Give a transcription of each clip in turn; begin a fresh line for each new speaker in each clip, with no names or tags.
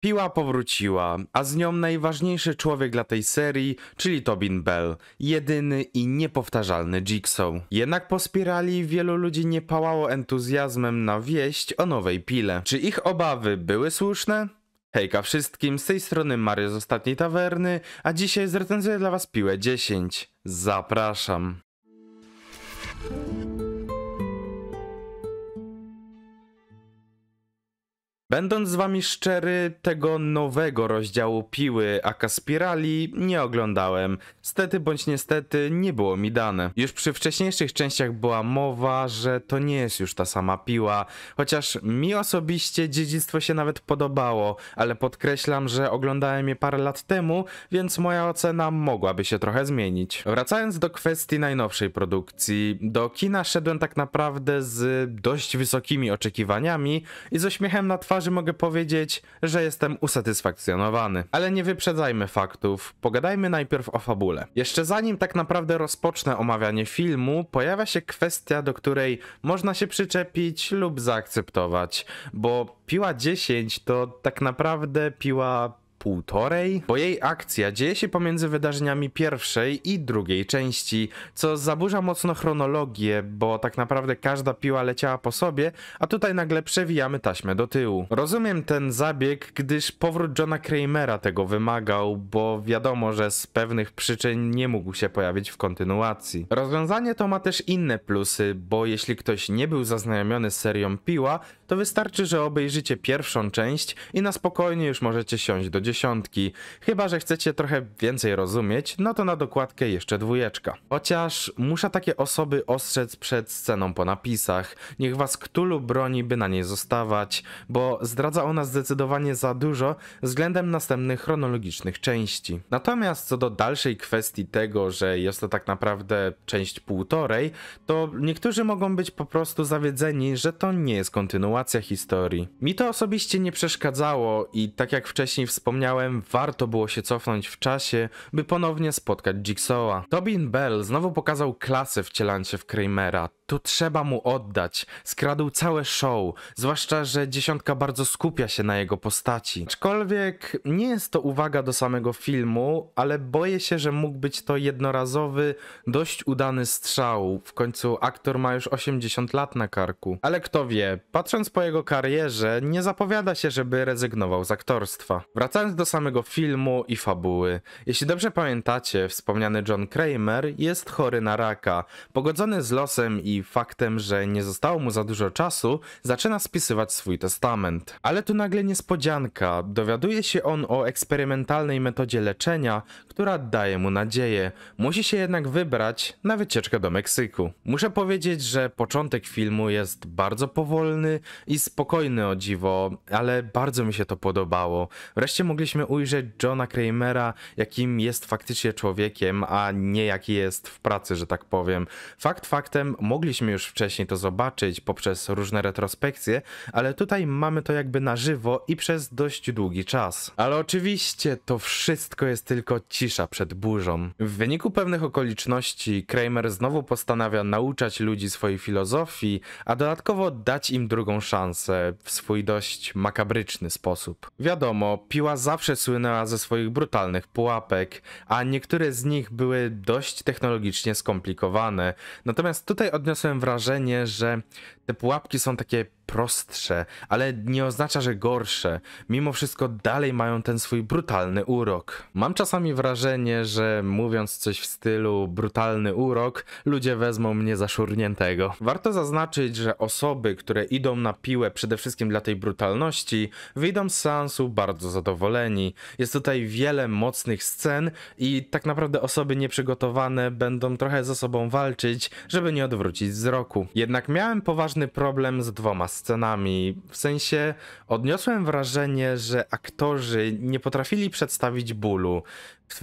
Piła powróciła, a z nią najważniejszy człowiek dla tej serii, czyli Tobin Bell, jedyny i niepowtarzalny Jigsaw. Jednak po spirali wielu ludzi nie pałało entuzjazmem na wieść o nowej pile. Czy ich obawy były słuszne? Hejka wszystkim, z tej strony Mario z Ostatniej Tawerny, a dzisiaj zrecenzuję dla Was Piłę 10. Zapraszam. Będąc z wami szczery, tego nowego rozdziału Piły AK Spirali nie oglądałem. Stety bądź niestety nie było mi dane. Już przy wcześniejszych częściach była mowa, że to nie jest już ta sama Piła, chociaż mi osobiście dziedzictwo się nawet podobało, ale podkreślam, że oglądałem je parę lat temu, więc moja ocena mogłaby się trochę zmienić. Wracając do kwestii najnowszej produkcji, do kina szedłem tak naprawdę z dość wysokimi oczekiwaniami i z uśmiechem na twarzy twarzy mogę powiedzieć, że jestem usatysfakcjonowany. Ale nie wyprzedzajmy faktów, pogadajmy najpierw o fabule. Jeszcze zanim tak naprawdę rozpocznę omawianie filmu, pojawia się kwestia, do której można się przyczepić lub zaakceptować, bo piła 10 to tak naprawdę piła półtorej, bo jej akcja dzieje się pomiędzy wydarzeniami pierwszej i drugiej części, co zaburza mocno chronologię, bo tak naprawdę każda piła leciała po sobie, a tutaj nagle przewijamy taśmę do tyłu. Rozumiem ten zabieg, gdyż powrót Johna Kramera tego wymagał, bo wiadomo, że z pewnych przyczyn nie mógł się pojawić w kontynuacji. Rozwiązanie to ma też inne plusy, bo jeśli ktoś nie był zaznajomiony z serią piła, to wystarczy, że obejrzycie pierwszą część i na spokojnie już możecie siąść do dziesiątki. Chyba, że chcecie trochę więcej rozumieć, no to na dokładkę jeszcze dwójeczka. Chociaż muszę takie osoby ostrzec przed sceną po napisach. Niech was Ktulu broni, by na niej zostawać, bo zdradza ona zdecydowanie za dużo względem następnych chronologicznych części. Natomiast co do dalszej kwestii tego, że jest to tak naprawdę część półtorej, to niektórzy mogą być po prostu zawiedzeni, że to nie jest kontynuacja historii. Mi to osobiście nie przeszkadzało i tak jak wcześniej wspomniałem, wspomniałem, warto było się cofnąć w czasie, by ponownie spotkać Jigsawa. Tobin Bell znowu pokazał klasę wcielając się w Kramera. Tu trzeba mu oddać. Skradł całe show, zwłaszcza, że dziesiątka bardzo skupia się na jego postaci. Aczkolwiek nie jest to uwaga do samego filmu, ale boję się, że mógł być to jednorazowy, dość udany strzał. W końcu aktor ma już 80 lat na karku. Ale kto wie, patrząc po jego karierze, nie zapowiada się, żeby rezygnował z aktorstwa. Wracając Wracając do samego filmu i fabuły. Jeśli dobrze pamiętacie, wspomniany John Kramer jest chory na raka. Pogodzony z losem i faktem, że nie zostało mu za dużo czasu, zaczyna spisywać swój testament. Ale tu nagle niespodzianka. Dowiaduje się on o eksperymentalnej metodzie leczenia, która daje mu nadzieję. Musi się jednak wybrać na wycieczkę do Meksyku. Muszę powiedzieć, że początek filmu jest bardzo powolny i spokojny o dziwo, ale bardzo mi się to podobało. Wreszcie mogę mogliśmy ujrzeć Johna Kramera, jakim jest faktycznie człowiekiem, a nie jaki jest w pracy, że tak powiem. Fakt faktem, mogliśmy już wcześniej to zobaczyć poprzez różne retrospekcje, ale tutaj mamy to jakby na żywo i przez dość długi czas. Ale oczywiście to wszystko jest tylko cisza przed burzą. W wyniku pewnych okoliczności Kramer znowu postanawia nauczać ludzi swojej filozofii, a dodatkowo dać im drugą szansę w swój dość makabryczny sposób. Wiadomo, piła za zawsze słynęła ze swoich brutalnych pułapek, a niektóre z nich były dość technologicznie skomplikowane. Natomiast tutaj odniosłem wrażenie, że te pułapki są takie prostsze, ale nie oznacza, że gorsze. Mimo wszystko dalej mają ten swój brutalny urok. Mam czasami wrażenie, że mówiąc coś w stylu brutalny urok, ludzie wezmą mnie za szurniętego. Warto zaznaczyć, że osoby, które idą na piłę przede wszystkim dla tej brutalności, wyjdą z seansu bardzo zadowoleni. Jest tutaj wiele mocnych scen i tak naprawdę osoby nieprzygotowane będą trochę ze sobą walczyć, żeby nie odwrócić wzroku. Jednak miałem poważny problem z dwoma scenami. W sensie odniosłem wrażenie, że aktorzy nie potrafili przedstawić bólu w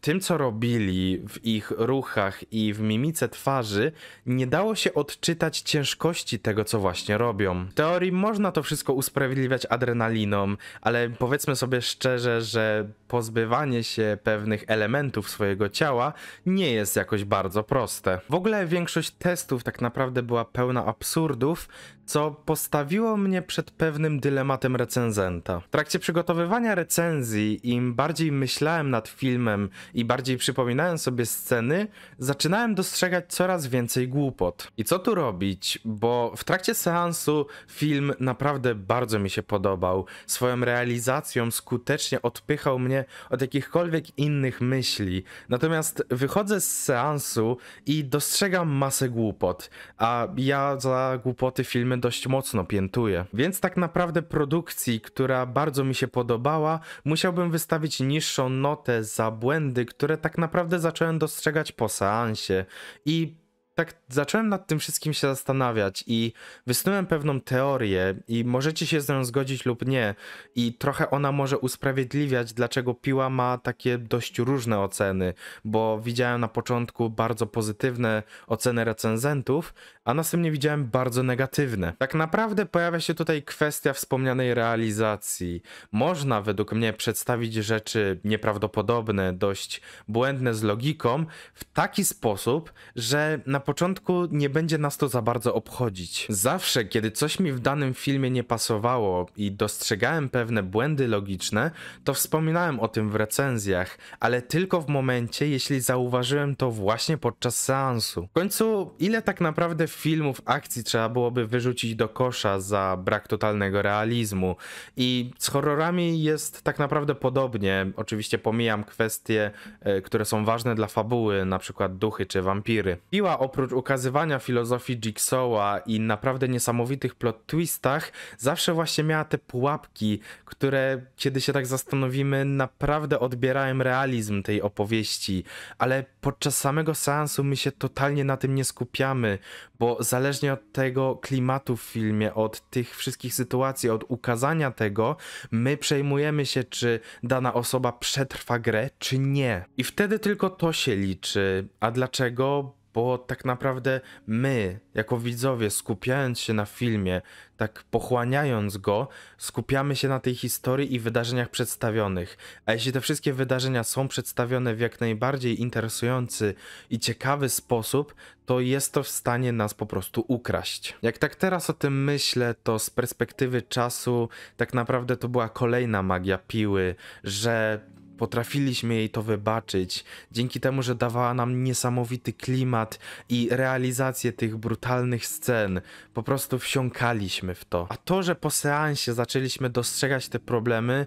tym, co robili, w ich ruchach i w mimice twarzy, nie dało się odczytać ciężkości tego, co właśnie robią. W teorii można to wszystko usprawiedliwiać adrenaliną, ale powiedzmy sobie szczerze, że pozbywanie się pewnych elementów swojego ciała nie jest jakoś bardzo proste. W ogóle większość testów tak naprawdę była pełna absurdów, co postawiło mnie przed pewnym dylematem recenzenta. W trakcie przygotowywania recenzji, im bardziej myślałem nad filmem i bardziej przypominałem sobie sceny, zaczynałem dostrzegać coraz więcej głupot. I co tu robić, bo w trakcie seansu film naprawdę bardzo mi się podobał. Swoją realizacją skutecznie odpychał mnie od jakichkolwiek innych myśli. Natomiast wychodzę z seansu i dostrzegam masę głupot, a ja za głupoty filmy dość mocno piętuję. Więc tak naprawdę produkcji, która bardzo mi się podobała, musiałbym wystawić niższą notę z za błędy, które tak naprawdę zacząłem dostrzegać po seansie i tak zacząłem nad tym wszystkim się zastanawiać i wysnułem pewną teorię i możecie się z nią zgodzić lub nie i trochę ona może usprawiedliwiać, dlaczego piła ma takie dość różne oceny, bo widziałem na początku bardzo pozytywne oceny recenzentów, a następnie widziałem bardzo negatywne. Tak naprawdę pojawia się tutaj kwestia wspomnianej realizacji. Można według mnie przedstawić rzeczy nieprawdopodobne, dość błędne z logiką w taki sposób, że na początku początku nie będzie nas to za bardzo obchodzić. Zawsze, kiedy coś mi w danym filmie nie pasowało i dostrzegałem pewne błędy logiczne, to wspominałem o tym w recenzjach, ale tylko w momencie, jeśli zauważyłem to właśnie podczas seansu. W końcu, ile tak naprawdę filmów akcji trzeba byłoby wyrzucić do kosza za brak totalnego realizmu? I z horrorami jest tak naprawdę podobnie. Oczywiście pomijam kwestie, e, które są ważne dla fabuły, na przykład duchy czy wampiry. Piła oprócz ukazywania filozofii Jigsawa i naprawdę niesamowitych plot twistach, zawsze właśnie miała te pułapki, które, kiedy się tak zastanowimy, naprawdę odbierałem realizm tej opowieści, ale podczas samego seansu my się totalnie na tym nie skupiamy, bo zależnie od tego klimatu w filmie, od tych wszystkich sytuacji, od ukazania tego, my przejmujemy się, czy dana osoba przetrwa grę, czy nie. I wtedy tylko to się liczy. A dlaczego? bo tak naprawdę my, jako widzowie, skupiając się na filmie, tak pochłaniając go, skupiamy się na tej historii i wydarzeniach przedstawionych. A jeśli te wszystkie wydarzenia są przedstawione w jak najbardziej interesujący i ciekawy sposób, to jest to w stanie nas po prostu ukraść. Jak tak teraz o tym myślę, to z perspektywy czasu tak naprawdę to była kolejna magia piły, że Potrafiliśmy jej to wybaczyć, dzięki temu, że dawała nam niesamowity klimat i realizację tych brutalnych scen. Po prostu wsiąkaliśmy w to. A to, że po seansie zaczęliśmy dostrzegać te problemy,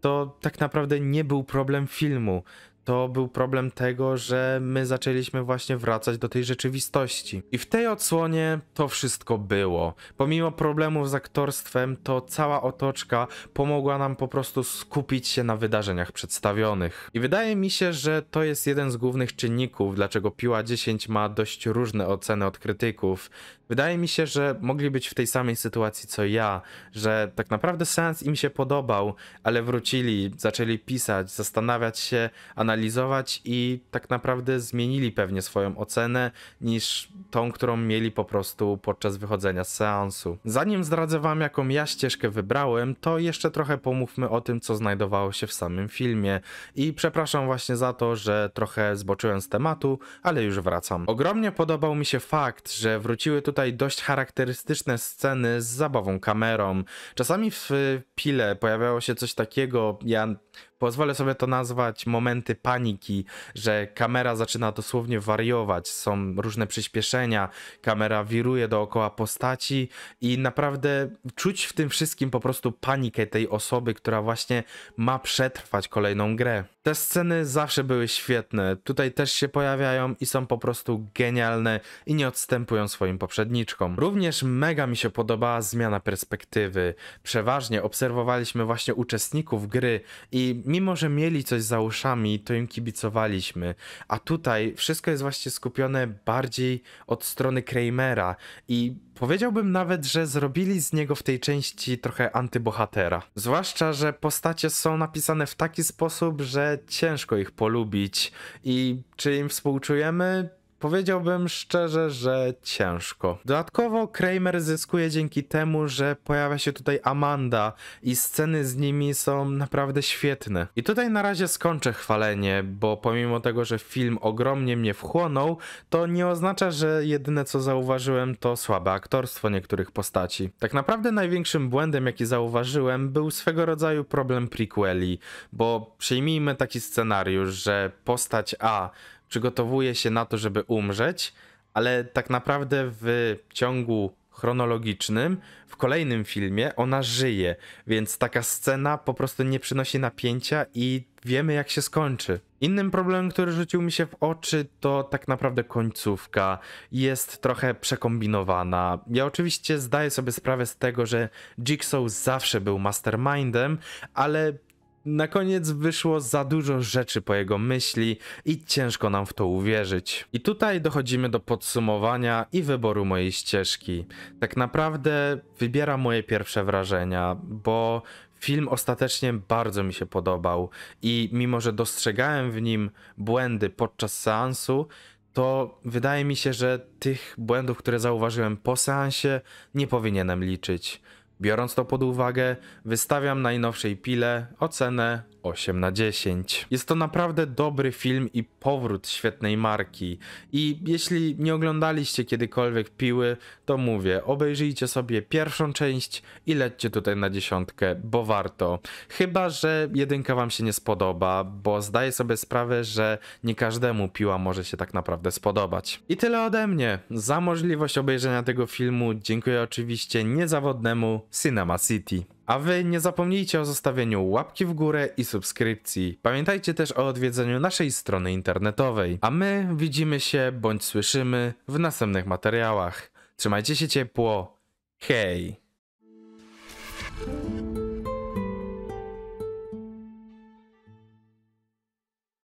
to tak naprawdę nie był problem filmu to był problem tego, że my zaczęliśmy właśnie wracać do tej rzeczywistości. I w tej odsłonie to wszystko było. Pomimo problemów z aktorstwem, to cała otoczka pomogła nam po prostu skupić się na wydarzeniach przedstawionych. I wydaje mi się, że to jest jeden z głównych czynników, dlaczego Piła 10 ma dość różne oceny od krytyków. Wydaje mi się, że mogli być w tej samej sytuacji co ja, że tak naprawdę sens im się podobał, ale wrócili, zaczęli pisać, zastanawiać się, analizować, przeanalizować i tak naprawdę zmienili pewnie swoją ocenę niż tą, którą mieli po prostu podczas wychodzenia z seansu. Zanim zdradzę wam, jaką ja ścieżkę wybrałem, to jeszcze trochę pomówmy o tym, co znajdowało się w samym filmie. I przepraszam właśnie za to, że trochę zboczyłem z tematu, ale już wracam. Ogromnie podobał mi się fakt, że wróciły tutaj dość charakterystyczne sceny z zabawą kamerą. Czasami w y, pile pojawiało się coś takiego, ja pozwolę sobie to nazwać momenty paniki, że kamera zaczyna dosłownie wariować, są różne przyspieszenia, kamera wiruje dookoła postaci i naprawdę czuć w tym wszystkim po prostu panikę tej osoby, która właśnie ma przetrwać kolejną grę. Te sceny zawsze były świetne, tutaj też się pojawiają i są po prostu genialne i nie odstępują swoim poprzedniczkom. Również mega mi się podobała zmiana perspektywy. Przeważnie obserwowaliśmy właśnie uczestników gry i mimo że mieli coś za uszami, to im kibicowaliśmy. A tutaj wszystko jest właśnie skupione bardziej od strony Kramera i powiedziałbym nawet, że zrobili z niego w tej części trochę antybohatera. Zwłaszcza, że postacie są napisane w taki sposób, że ciężko ich polubić i czy im współczujemy? Powiedziałbym szczerze, że ciężko. Dodatkowo Kramer zyskuje dzięki temu, że pojawia się tutaj Amanda i sceny z nimi są naprawdę świetne. I tutaj na razie skończę chwalenie, bo pomimo tego, że film ogromnie mnie wchłonął, to nie oznacza, że jedyne co zauważyłem to słabe aktorstwo niektórych postaci. Tak naprawdę największym błędem jaki zauważyłem był swego rodzaju problem prequeli, bo przyjmijmy taki scenariusz, że postać A przygotowuje się na to, żeby umrzeć, ale tak naprawdę w ciągu chronologicznym, w kolejnym filmie ona żyje, więc taka scena po prostu nie przynosi napięcia i wiemy jak się skończy. Innym problemem, który rzucił mi się w oczy, to tak naprawdę końcówka. Jest trochę przekombinowana. Ja oczywiście zdaję sobie sprawę z tego, że Jigsaw zawsze był mastermindem, ale na koniec wyszło za dużo rzeczy po jego myśli i ciężko nam w to uwierzyć. I tutaj dochodzimy do podsumowania i wyboru mojej ścieżki. Tak naprawdę wybiera moje pierwsze wrażenia, bo Film ostatecznie bardzo mi się podobał i mimo, że dostrzegałem w nim błędy podczas seansu, to wydaje mi się, że tych błędów, które zauważyłem po seansie, nie powinienem liczyć. Biorąc to pod uwagę, wystawiam najnowszej pile ocenę 8 na 10. Jest to naprawdę dobry film i powrót świetnej marki. I jeśli nie oglądaliście kiedykolwiek piły, to mówię, obejrzyjcie sobie pierwszą część i lećcie tutaj na dziesiątkę, bo warto. Chyba, że jedynka wam się nie spodoba, bo zdaję sobie sprawę, że nie każdemu piła może się tak naprawdę spodobać. I tyle ode mnie. Za możliwość obejrzenia tego filmu dziękuję oczywiście niezawodnemu Cinema City. A wy nie zapomnijcie o zostawieniu łapki w górę i subskrypcji. Pamiętajcie też o odwiedzeniu naszej strony internetowej. A my widzimy się bądź słyszymy w następnych materiałach. Trzymajcie się ciepło. Hej!